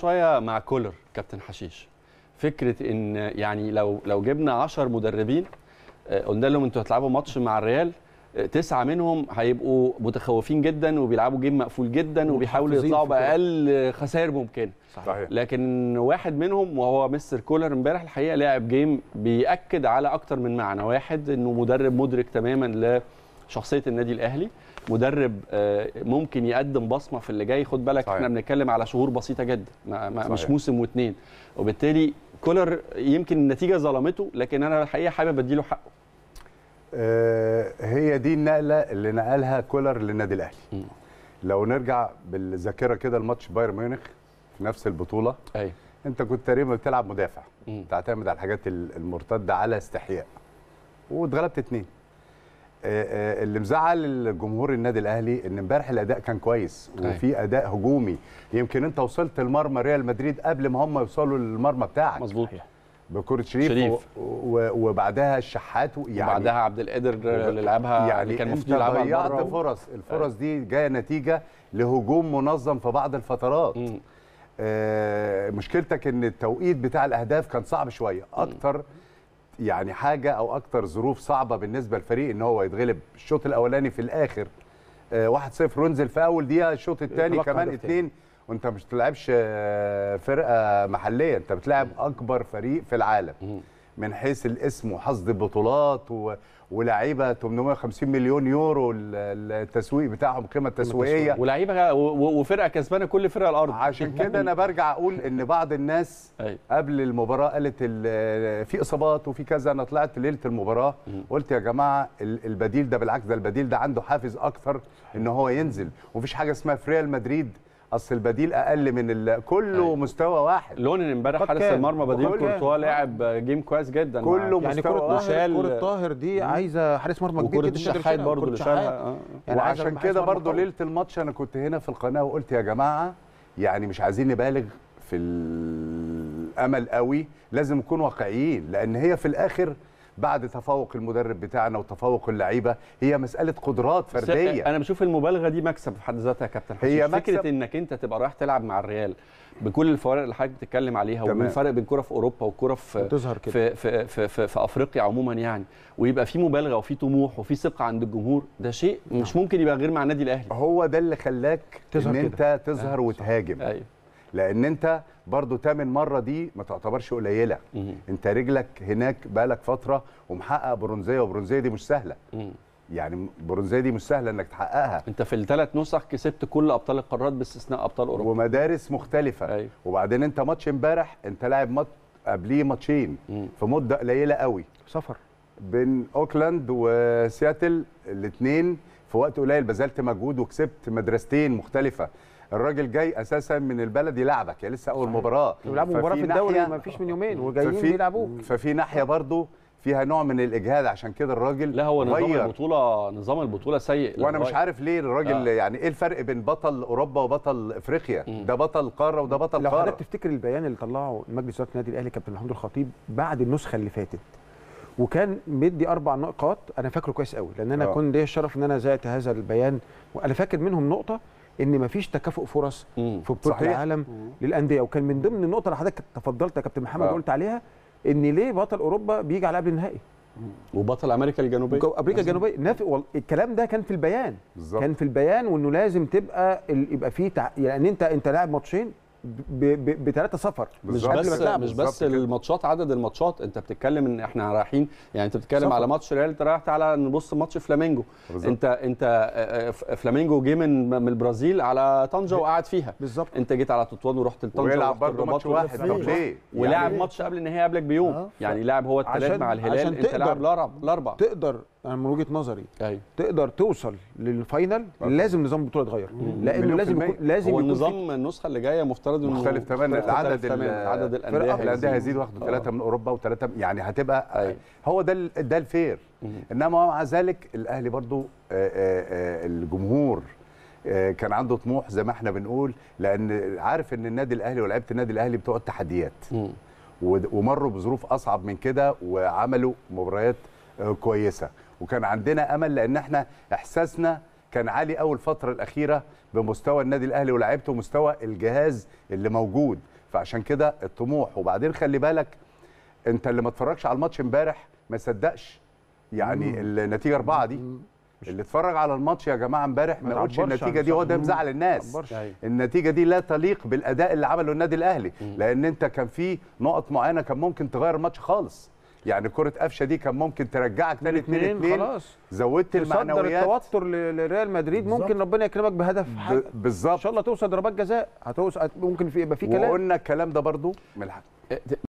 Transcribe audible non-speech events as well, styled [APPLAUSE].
شويه مع كولر كابتن حشيش فكره ان يعني لو لو جبنا 10 مدربين آه، قلنا لهم انتوا هتلعبوا ماتش مع الريال آه، تسعة منهم هيبقوا متخوفين جدا وبيلعبوا جيم مقفول جدا وبيحاولوا يطلعوا بأقل خسائر ممكنة صحيح. لكن واحد منهم وهو مستر كولر امبارح الحقيقة لعب جيم بيأكد على أكتر من معنى واحد أنه مدرب مدرك تماما شخصيه النادي الاهلي مدرب آه، ممكن يقدم بصمه في اللي جاي خد بالك صحيح. احنا بنتكلم على شهور بسيطه جدا صحيح. مش موسم واثنين وبالتالي كولر يمكن النتيجه ظلمته لكن انا الحقيقه حابب اديله حقه آه، هي دي النقله اللي نقلها كولر للنادي الاهلي م. لو نرجع بالذاكره كده الماتش بايرن ميونخ في نفس البطوله أي. انت كنت تقريبا بتلعب مدافع م. تعتمد على الحاجات المرتده على استحياء واتغلبت اتنين آه، آه، اللي مزعل الجمهور النادي الاهلي ان امبارح الاداء كان كويس طيب. وفي اداء هجومي يمكن انت وصلت المرمى ريال مدريد قبل ما هم يوصلوا للمرمى بتاعك مظبوط بكره شريف, شريف. وبعدها الشحات يعني وبعدها عبد القادر يعني اللي لعبها يعني اللي كان المفروض يلعبها ضيعت فرص طيب. الفرص دي جايه نتيجه لهجوم منظم في بعض الفترات م. آه، مشكلتك ان التوقيت بتاع الاهداف كان صعب شويه اكتر م. يعني حاجه او اكتر ظروف صعبه بالنسبه للفريق ان هو يتغلب الشوط الاولاني في الاخر 1-0 آه، ونزل في اول دقيقه الشوط الثاني كمان اثنين وانت مش بتلعبش آه، فرقه محليه انت بتلعب اكبر فريق في العالم من حيث الاسم وحصد بطولات و... ولاعيبه 850 مليون يورو التسويق بتاعهم قيمه تسويقيه ولاعيبه وفرقه كسبانه كل فرقه الارض عشان [LAUGHS] يعني كده انا برجع اقول ان بعض الناس قبل المباراه قالت في اصابات وفي كذا انا طلعت ليله المباراه قلت يا جماعه البديل ده بالعكس ده البديل ده عنده حافز اكثر ان هو ينزل ومفيش حاجه اسمها في ريال مدريد اصل البديل اقل من ال... كله أيوة. مستوى واحد لون امبارح حارس المرمى بديل كورتوا لاعب جيم كويس جدا كله يعني مستوى واحد يعني كوره طاهر دي عايزه حارس مرمى كبير جدا الشحات برضه اللي شالها آه. يعني وعشان كده برضه ليله الماتش انا كنت هنا في القناه وقلت يا جماعه يعني مش عايزين نبالغ في الامل قوي لازم نكون واقعيين لان هي في الاخر بعد تفوق المدرب بتاعنا وتفوق اللعيبه هي مساله قدرات فرديه انا بشوف المبالغه دي مكسب في حد ذاتها يا كابتن هي هي مكسب فكره انك انت تبقى رايح تلعب مع الريال بكل الفوارق اللي حضرتك بتتكلم عليها والفرق بين الكوره في اوروبا والكوره في تظهر كده في, في, في, في, في افريقيا عموما يعني ويبقى في مبالغه وفي طموح وفي ثقه عند الجمهور ده شيء مش نعم. ممكن يبقى غير مع النادي الاهلي هو ده اللي خلاك تظهر ان انت كده. تظهر آه. وتهاجم أيوه. لان انت برضو تامن مره دي ما تعتبرش قليله انت رجلك هناك بقالك فتره ومحقق برونزيه وبرونزيه دي مش سهله يعني برونزيه دي مش سهله انك تحققها انت في الثلاث نسخ كسبت كل ابطال القارات باستثناء ابطال اوروبا ومدارس مختلفه أيوه. وبعدين انت ماتش امبارح انت لاعب مات قبليه ماتشين في مده قليله قوي سفر بين اوكلاند وسياتل الاثنين في وقت قليل بذلت مجهود وكسبت مدرستين مختلفه الراجل جاي اساسا من البلد يلعبك يعني لسه اول مباراه يلعبوا مباراه في الدوري ما فيش من يومين وجايين يلعبوه ففي ناحيه برضه فيها نوع من الاجهاد عشان كده الراجل لا هو نظام غير. البطوله نظام البطوله سيء وانا مش عارف ليه الراجل آه. يعني ايه الفرق بين بطل اوروبا وبطل افريقيا مم. ده بطل قاره وده بطل لو قاره لو حضرتك تفتكر البيان اللي طلعه مجلس اداره النادي الاهلي كابتن محمود الخطيب بعد النسخه اللي فاتت وكان مدي اربع نقاط انا فاكره كويس قوي لان انا آه. كنت ليا الشرف ان انا زعت هذا البيان وانا فاكر منهم نقطه ان مفيش تكافؤ فرص مم. في بطوله العالم للانديه وكان من ضمن النقطه اللي حضرتك تفضلت يا كابتن محمد آه. قلت عليها ان ليه بطل اوروبا بيجي على قبل النهائي وبطل امريكا الجنوبيه امريكا الجنوبيه نافق وال... الكلام ده كان في البيان بالزبط. كان في البيان وانه لازم تبقى ال... يبقى في تع... يعني انت انت لاعب ماتشين بثلاثه سفر مش بس بس, مش بس الماتشات عدد الماتشات انت بتتكلم ان احنا رايحين يعني انت بتتكلم على ماتش ريال انت رايح تعالى نبص ماتش فلامينجو بالزبط. انت انت آه، آه، فلامينجو جه من من البرازيل على طنجه وقعد فيها بالظبط انت جيت على تطوان ورحت لطنجه ويلعب برضه ماتش واحد طب ليه؟ ولعب يعني ماتش قبل النهائي قبلك بيوم آه. يعني لعب هو الثلاث مع الهلال انت لاعب الاربع تقدر انا من وجهه نظري أي. أيوه. تقدر توصل للفاينل لازم نظام البطوله يتغير لانه لازم لازم هو النظام النسخه اللي جايه مفترض مجرد انه مختلف تماما عدد عدد الانديه أه، الانديه هيزيد واخدوا آه. ثلاثه من اوروبا وثلاثه يعني هتبقى أي. هو ده ده الفير انما مع ذلك الاهلي برضو آه، الجمهور كان عنده طموح زي ما احنا بنقول لان عارف ان النادي الاهلي ولعيبه النادي الاهلي بتقعد تحديات ومروا بظروف اصعب من كده وعملوا مباريات كويسه وكان عندنا امل لان احنا احساسنا كان عالي قوي الفتره الاخيره بمستوى النادي الاهلي ولاعيبته ومستوى الجهاز اللي موجود فعشان كده الطموح وبعدين خلي بالك انت اللي ما اتفرجش على الماتش امبارح ما صدقش يعني مم. النتيجه أربعة دي اللي اتفرج على الماتش يا جماعه امبارح ما يقولش النتيجه دي هو ده مزعل الناس أيوه. النتيجه دي لا تليق بالاداء اللي عمله النادي الاهلي لان انت كان في نقط معينه كان ممكن تغير الماتش خالص يعني كره قفشه دي كان ممكن ترجعك تاني 2 2 خلاص زودت المعنويات التوتر لريال مدريد ممكن ربنا يكرمك بهدف بالظبط ان شاء الله توصل ضربات جزاء هتوصل ممكن في يبقى في كلام وقلنا الكلام ده برضو من الحق إيه،